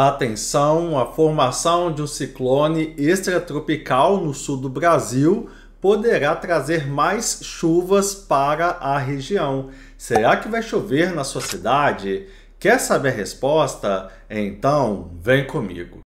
Atenção, a formação de um ciclone extratropical no sul do Brasil poderá trazer mais chuvas para a região. Será que vai chover na sua cidade? Quer saber a resposta? Então, vem comigo.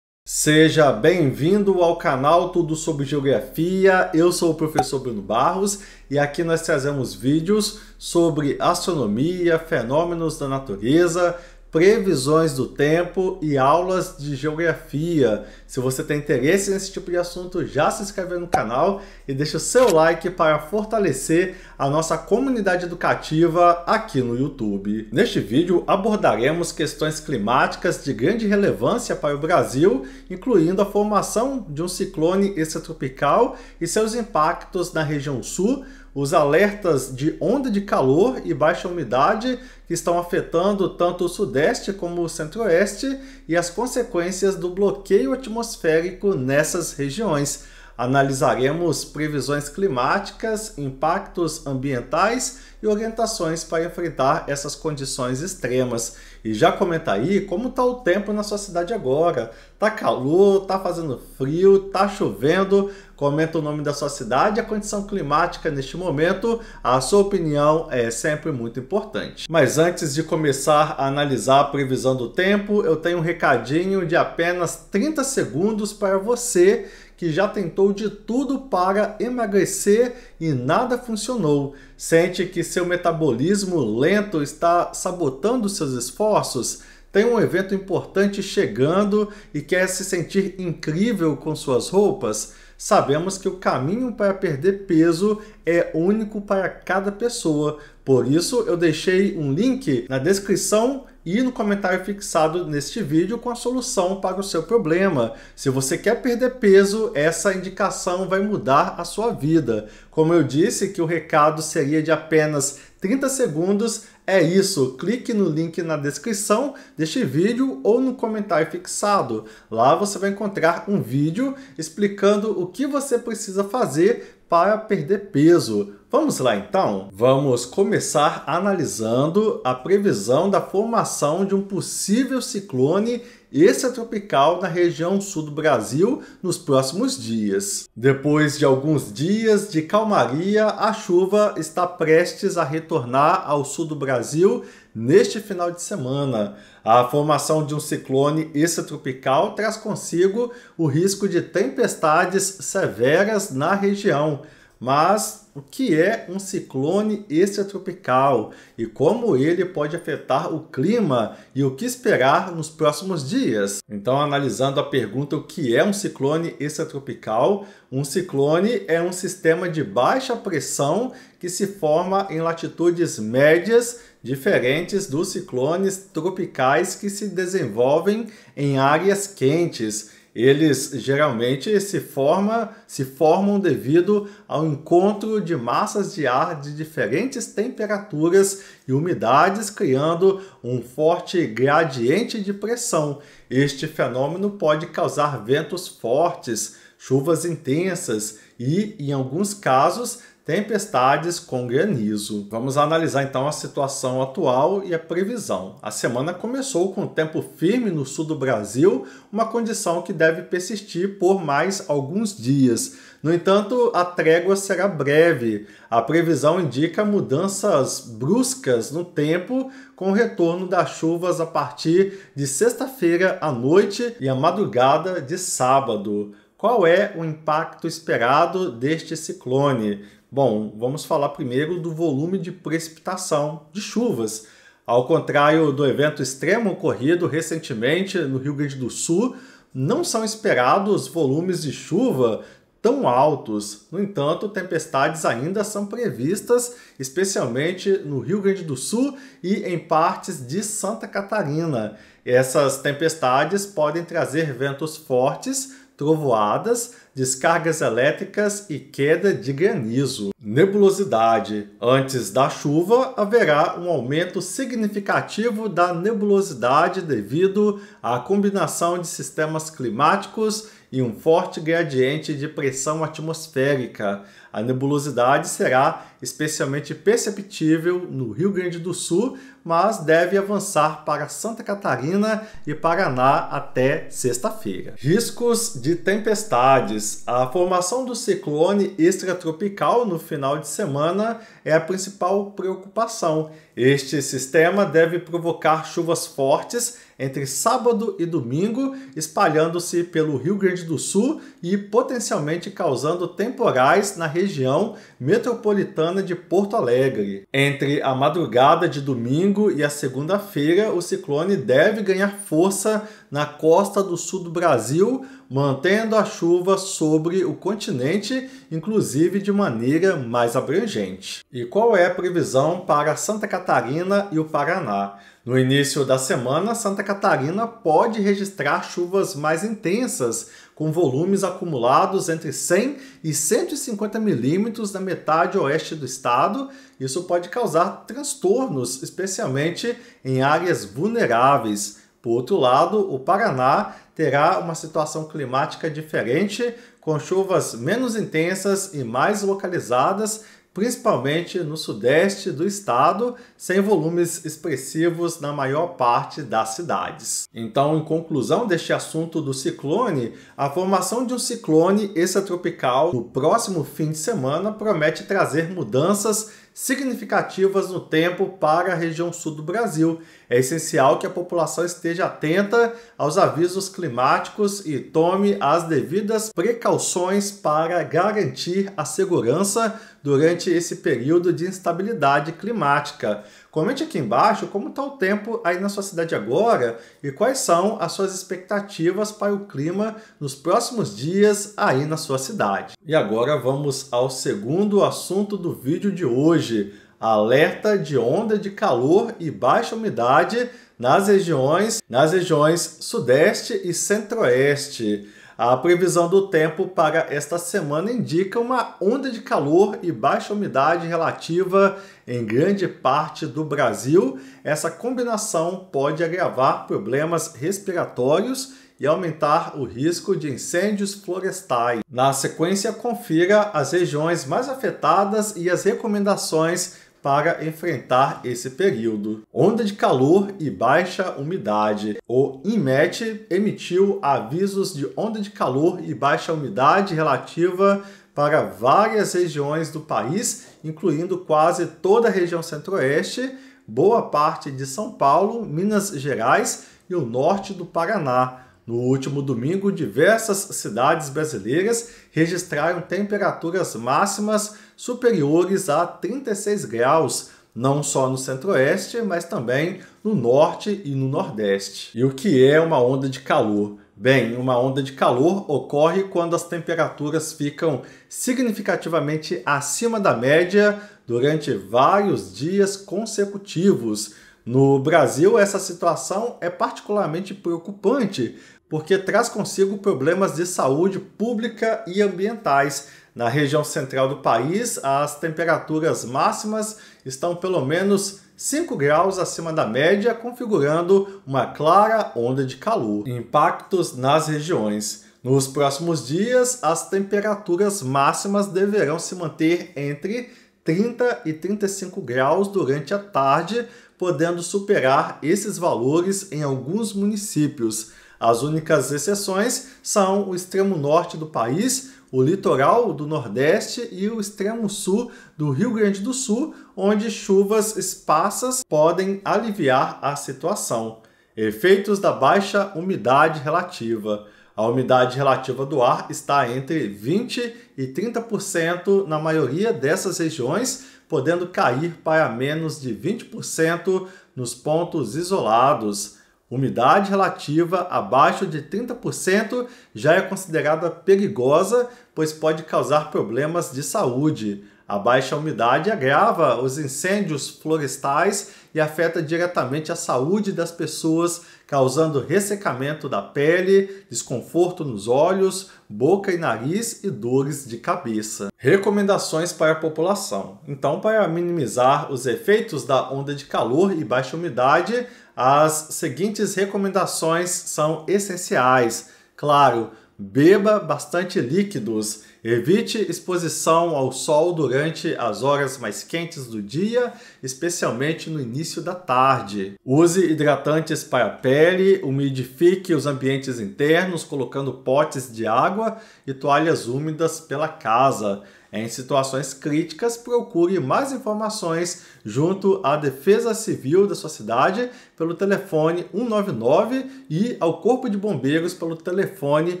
Seja bem-vindo ao canal Tudo sobre Geografia. Eu sou o professor Bruno Barros e aqui nós trazemos vídeos sobre astronomia, fenômenos da natureza, previsões do tempo e aulas de geografia. Se você tem interesse nesse tipo de assunto, já se inscreve no canal e deixa o seu like para fortalecer a nossa comunidade educativa aqui no YouTube. Neste vídeo abordaremos questões climáticas de grande relevância para o Brasil, incluindo a formação de um ciclone extratropical e seus impactos na região sul, os alertas de onda de calor e baixa umidade que estão afetando tanto o Sudeste como o Centro-Oeste e as consequências do bloqueio atmosférico nessas regiões. Analisaremos previsões climáticas, impactos ambientais e orientações para enfrentar essas condições extremas. E já comenta aí como está o tempo na sua cidade agora. Tá calor, tá fazendo frio, tá chovendo? Comenta o nome da sua cidade, a condição climática neste momento. A sua opinião é sempre muito importante. Mas antes de começar a analisar a previsão do tempo, eu tenho um recadinho de apenas 30 segundos para você que já tentou de tudo para emagrecer e nada funcionou. Sente que seu metabolismo lento está sabotando seus esforços? Tem um evento importante chegando e quer se sentir incrível com suas roupas? Sabemos que o caminho para perder peso é único para cada pessoa. Por isso, eu deixei um link na descrição e no comentário fixado neste vídeo com a solução para o seu problema. Se você quer perder peso, essa indicação vai mudar a sua vida. Como eu disse que o recado seria de apenas 30 segundos, é isso, clique no link na descrição deste vídeo ou no comentário fixado. Lá você vai encontrar um vídeo explicando o que você precisa fazer para perder peso. Vamos lá então? Vamos começar analisando a previsão da formação de um possível ciclone extratropical é na região sul do Brasil nos próximos dias. Depois de alguns dias de calmaria, a chuva está prestes a retornar ao sul do Brasil neste final de semana. A formação de um ciclone extratropical traz consigo o risco de tempestades severas na região, mas o que é um ciclone extratropical e como ele pode afetar o clima e o que esperar nos próximos dias. Então, analisando a pergunta o que é um ciclone extratropical, um ciclone é um sistema de baixa pressão que se forma em latitudes médias diferentes dos ciclones tropicais que se desenvolvem em áreas quentes eles geralmente se, forma, se formam devido ao encontro de massas de ar de diferentes temperaturas e umidades, criando um forte gradiente de pressão. Este fenômeno pode causar ventos fortes, chuvas intensas e, em alguns casos, tempestades com granizo. Vamos analisar então a situação atual e a previsão. A semana começou com tempo firme no sul do Brasil, uma condição que deve persistir por mais alguns dias. No entanto, a trégua será breve. A previsão indica mudanças bruscas no tempo, com o retorno das chuvas a partir de sexta-feira à noite e a madrugada de sábado. Qual é o impacto esperado deste ciclone? Bom, vamos falar primeiro do volume de precipitação de chuvas. Ao contrário do evento extremo ocorrido recentemente no Rio Grande do Sul, não são esperados volumes de chuva tão altos. No entanto, tempestades ainda são previstas, especialmente no Rio Grande do Sul e em partes de Santa Catarina. Essas tempestades podem trazer ventos fortes trovoadas, descargas elétricas e queda de granizo. Nebulosidade. Antes da chuva, haverá um aumento significativo da nebulosidade devido à combinação de sistemas climáticos e um forte gradiente de pressão atmosférica. A nebulosidade será especialmente perceptível no Rio Grande do Sul, mas deve avançar para Santa Catarina e Paraná até sexta-feira. Riscos de tempestades. A formação do ciclone extratropical no final de semana é a principal preocupação. Este sistema deve provocar chuvas fortes entre sábado e domingo, espalhando-se pelo Rio Grande do Sul e potencialmente causando temporais na região metropolitana de Porto Alegre. Entre a madrugada de domingo e a segunda-feira, o ciclone deve ganhar força na costa do sul do Brasil, mantendo a chuva sobre o continente, inclusive de maneira mais abrangente. E qual é a previsão para Santa Catarina e o Paraná? No início da semana, Santa Catarina pode registrar chuvas mais intensas, com volumes acumulados entre 100 e 150 milímetros na metade oeste do estado. Isso pode causar transtornos, especialmente em áreas vulneráveis. Por outro lado, o Paraná terá uma situação climática diferente, com chuvas menos intensas e mais localizadas, principalmente no sudeste do estado, sem volumes expressivos na maior parte das cidades. Então, em conclusão deste assunto do ciclone, a formação de um ciclone extratropical no próximo fim de semana promete trazer mudanças significativas no tempo para a região sul do Brasil é essencial que a população esteja atenta aos avisos climáticos e tome as devidas precauções para garantir a segurança durante esse período de instabilidade climática. Comente aqui embaixo como está o tempo aí na sua cidade agora e quais são as suas expectativas para o clima nos próximos dias aí na sua cidade. E agora vamos ao segundo assunto do vídeo de hoje alerta de onda de calor e baixa umidade nas regiões, nas regiões Sudeste e Centro-Oeste. A previsão do tempo para esta semana indica uma onda de calor e baixa umidade relativa em grande parte do Brasil. Essa combinação pode agravar problemas respiratórios e aumentar o risco de incêndios florestais. Na sequência, confira as regiões mais afetadas e as recomendações para enfrentar esse período. Onda de calor e baixa umidade. O INMET emitiu avisos de onda de calor e baixa umidade relativa para várias regiões do país, incluindo quase toda a região centro-oeste, boa parte de São Paulo, Minas Gerais e o norte do Paraná. No último domingo, diversas cidades brasileiras registraram temperaturas máximas superiores a 36 graus, não só no centro-oeste, mas também no norte e no nordeste. E o que é uma onda de calor? Bem, uma onda de calor ocorre quando as temperaturas ficam significativamente acima da média durante vários dias consecutivos no Brasil, essa situação é particularmente preocupante, porque traz consigo problemas de saúde pública e ambientais. Na região central do país, as temperaturas máximas estão pelo menos 5 graus acima da média, configurando uma clara onda de calor. Impactos nas regiões. Nos próximos dias, as temperaturas máximas deverão se manter entre 30 e 35 graus durante a tarde, podendo superar esses valores em alguns municípios. As únicas exceções são o extremo norte do país, o litoral do Nordeste e o extremo sul do Rio Grande do Sul, onde chuvas esparsas podem aliviar a situação. Efeitos da baixa umidade relativa. A umidade relativa do ar está entre 20 e 30% na maioria dessas regiões, podendo cair para menos de 20% nos pontos isolados. Umidade relativa abaixo de 30% já é considerada perigosa, pois pode causar problemas de saúde. A baixa umidade agrava os incêndios florestais e afeta diretamente a saúde das pessoas, causando ressecamento da pele, desconforto nos olhos, boca e nariz e dores de cabeça. Recomendações para a população. Então, para minimizar os efeitos da onda de calor e baixa umidade, as seguintes recomendações são essenciais. Claro, beba bastante líquidos Evite exposição ao sol durante as horas mais quentes do dia, especialmente no início da tarde. Use hidratantes para a pele, umidifique os ambientes internos colocando potes de água e toalhas úmidas pela casa. Em situações críticas, procure mais informações junto à Defesa Civil da sua cidade pelo telefone 199 e ao Corpo de Bombeiros pelo telefone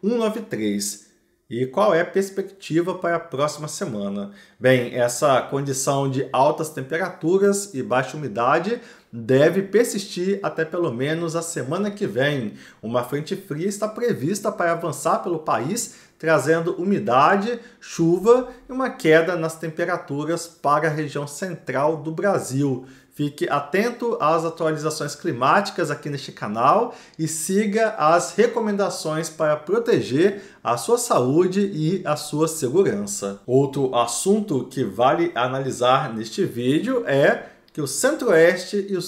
193. E qual é a perspectiva para a próxima semana? Bem, essa condição de altas temperaturas e baixa umidade deve persistir até pelo menos a semana que vem. Uma frente fria está prevista para avançar pelo país trazendo umidade, chuva e uma queda nas temperaturas para a região central do Brasil. Fique atento às atualizações climáticas aqui neste canal e siga as recomendações para proteger a sua saúde e a sua segurança. Outro assunto que vale analisar neste vídeo é que o Centro-Oeste e,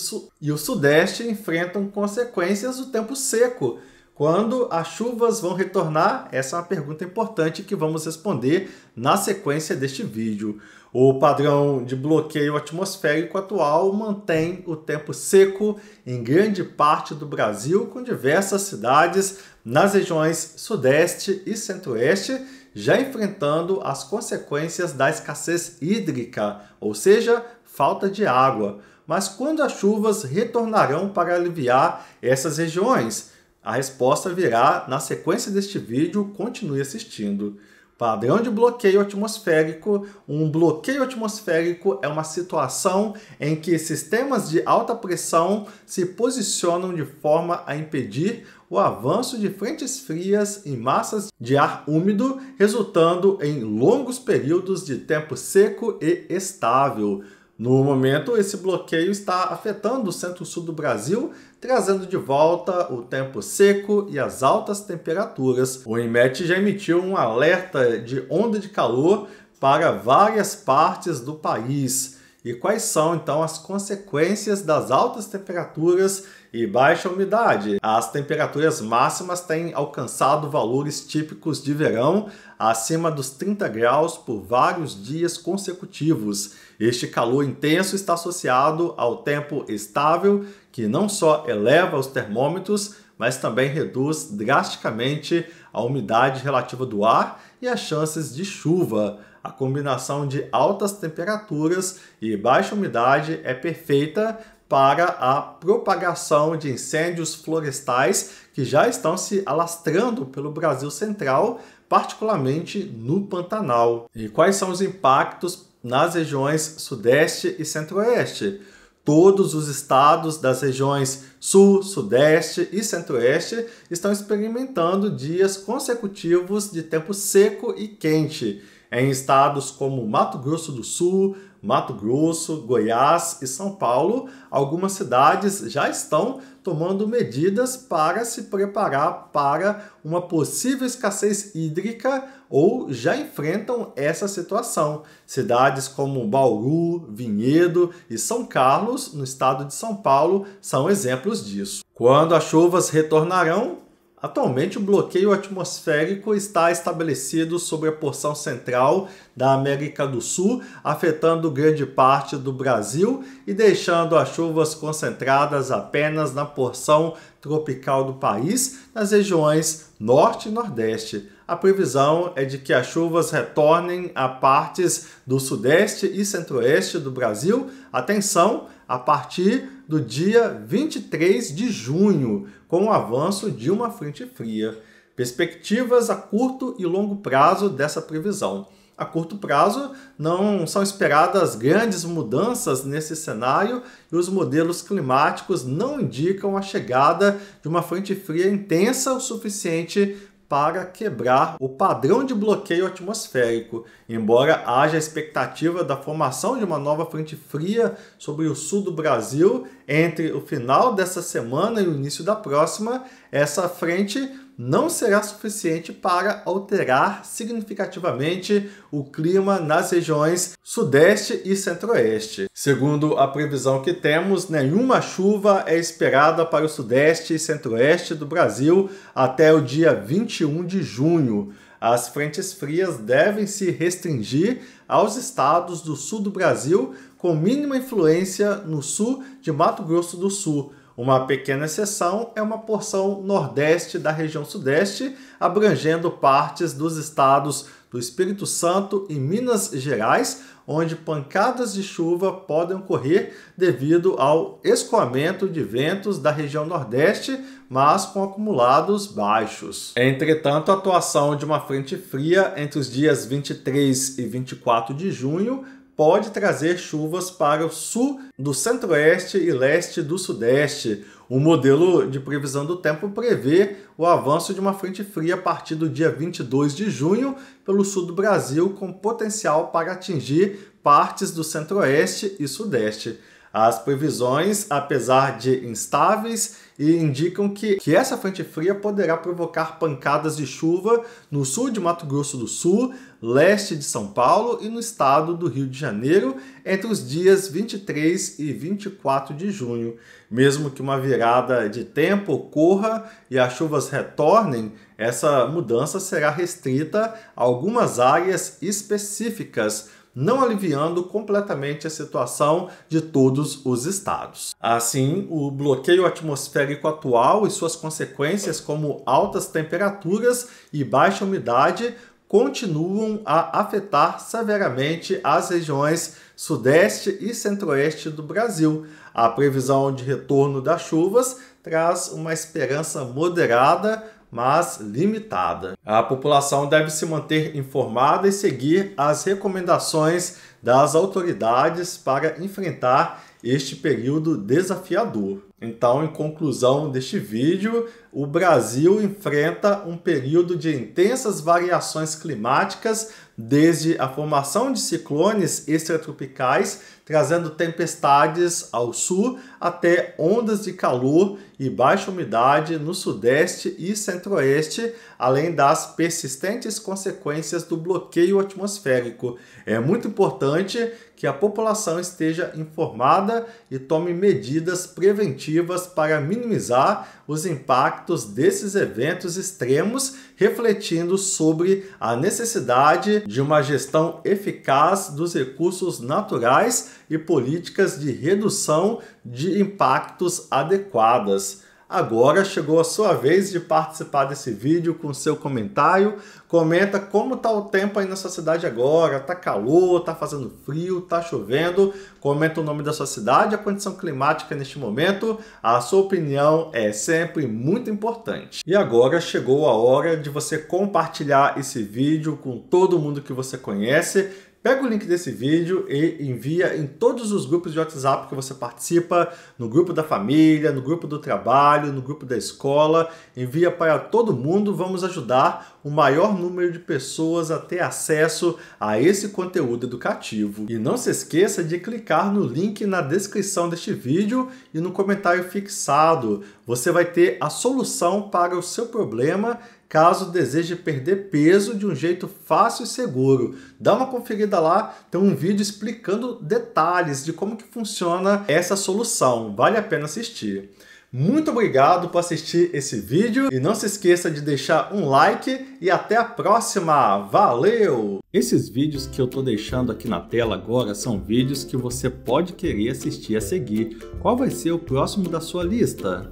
e o Sudeste enfrentam consequências do tempo seco quando as chuvas vão retornar? Essa é uma pergunta importante que vamos responder na sequência deste vídeo. O padrão de bloqueio atmosférico atual mantém o tempo seco em grande parte do Brasil, com diversas cidades nas regiões Sudeste e Centro-Oeste já enfrentando as consequências da escassez hídrica, ou seja, falta de água. Mas quando as chuvas retornarão para aliviar essas regiões? A resposta virá na sequência deste vídeo, continue assistindo. Padrão de bloqueio atmosférico. Um bloqueio atmosférico é uma situação em que sistemas de alta pressão se posicionam de forma a impedir o avanço de frentes frias e massas de ar úmido, resultando em longos períodos de tempo seco e estável. No momento, esse bloqueio está afetando o centro-sul do Brasil, trazendo de volta o tempo seco e as altas temperaturas. O IMET já emitiu um alerta de onda de calor para várias partes do país. E quais são então as consequências das altas temperaturas e baixa umidade? As temperaturas máximas têm alcançado valores típicos de verão, acima dos 30 graus por vários dias consecutivos. Este calor intenso está associado ao tempo estável, que não só eleva os termômetros, mas também reduz drasticamente a umidade relativa do ar e as chances de chuva. A combinação de altas temperaturas e baixa umidade é perfeita para a propagação de incêndios florestais que já estão se alastrando pelo Brasil central, particularmente no Pantanal. E quais são os impactos nas regiões Sudeste e Centro-Oeste. Todos os estados das regiões Sul, Sudeste e Centro-Oeste estão experimentando dias consecutivos de tempo seco e quente. Em estados como Mato Grosso do Sul, Mato Grosso, Goiás e São Paulo, algumas cidades já estão tomando medidas para se preparar para uma possível escassez hídrica ou já enfrentam essa situação. Cidades como Bauru, Vinhedo e São Carlos, no estado de São Paulo, são exemplos disso. Quando as chuvas retornarão, Atualmente, o bloqueio atmosférico está estabelecido sobre a porção central da América do Sul, afetando grande parte do Brasil e deixando as chuvas concentradas apenas na porção tropical do país, nas regiões norte e nordeste. A previsão é de que as chuvas retornem a partes do sudeste e centro-oeste do Brasil. Atenção, a partir do dia 23 de junho, com o avanço de uma frente fria. Perspectivas a curto e longo prazo dessa previsão. A curto prazo, não são esperadas grandes mudanças nesse cenário e os modelos climáticos não indicam a chegada de uma frente fria intensa o suficiente para quebrar o padrão de bloqueio atmosférico, embora haja a expectativa da formação de uma nova frente fria sobre o sul do Brasil entre o final dessa semana e o início da próxima, essa frente não será suficiente para alterar significativamente o clima nas regiões Sudeste e Centro-Oeste. Segundo a previsão que temos, nenhuma chuva é esperada para o Sudeste e Centro-Oeste do Brasil até o dia 21 de junho. As frentes frias devem se restringir aos estados do sul do Brasil, com mínima influência no sul de Mato Grosso do Sul uma pequena exceção é uma porção nordeste da região sudeste, abrangendo partes dos estados do Espírito Santo e Minas Gerais, onde pancadas de chuva podem ocorrer devido ao escoamento de ventos da região Nordeste, mas com acumulados baixos. Entretanto, a atuação de uma frente fria entre os dias 23 e 24 de junho pode trazer chuvas para o sul do centro-oeste e leste do sudeste. O modelo de previsão do tempo prevê o avanço de uma frente fria a partir do dia 22 de junho pelo sul do Brasil, com potencial para atingir partes do centro-oeste e sudeste. As previsões, apesar de instáveis, indicam que, que essa frente fria poderá provocar pancadas de chuva no sul de Mato Grosso do Sul, leste de São Paulo e no estado do Rio de Janeiro entre os dias 23 e 24 de junho. Mesmo que uma virada de tempo ocorra e as chuvas retornem, essa mudança será restrita a algumas áreas específicas não aliviando completamente a situação de todos os estados. Assim, o bloqueio atmosférico atual e suas consequências, como altas temperaturas e baixa umidade, continuam a afetar severamente as regiões sudeste e centro-oeste do Brasil. A previsão de retorno das chuvas traz uma esperança moderada mas limitada. A população deve se manter informada e seguir as recomendações das autoridades para enfrentar este período desafiador. Então, em conclusão deste vídeo, o Brasil enfrenta um período de intensas variações climáticas, desde a formação de ciclones extratropicais, trazendo tempestades ao sul, até ondas de calor e baixa umidade no sudeste e centro-oeste, além das persistentes consequências do bloqueio atmosférico. É muito importante que a população esteja informada e tome medidas preventivas para minimizar os impactos desses eventos extremos, refletindo sobre a necessidade de uma gestão eficaz dos recursos naturais e políticas de redução de impactos adequadas. Agora chegou a sua vez de participar desse vídeo com seu comentário. Comenta como tá o tempo aí na sua cidade agora. Tá calor, tá fazendo frio, tá chovendo. Comenta o nome da sua cidade, a condição climática neste momento. A sua opinião é sempre muito importante. E agora chegou a hora de você compartilhar esse vídeo com todo mundo que você conhece Pega o link desse vídeo e envia em todos os grupos de WhatsApp que você participa, no grupo da família, no grupo do trabalho, no grupo da escola, envia para todo mundo, vamos ajudar o maior número de pessoas a ter acesso a esse conteúdo educativo. E não se esqueça de clicar no link na descrição deste vídeo e no comentário fixado. Você vai ter a solução para o seu problema caso deseje perder peso de um jeito fácil e seguro. Dá uma conferida lá, tem um vídeo explicando detalhes de como que funciona essa solução. Vale a pena assistir. Muito obrigado por assistir esse vídeo e não se esqueça de deixar um like e até a próxima. Valeu! Esses vídeos que eu estou deixando aqui na tela agora são vídeos que você pode querer assistir a seguir. Qual vai ser o próximo da sua lista?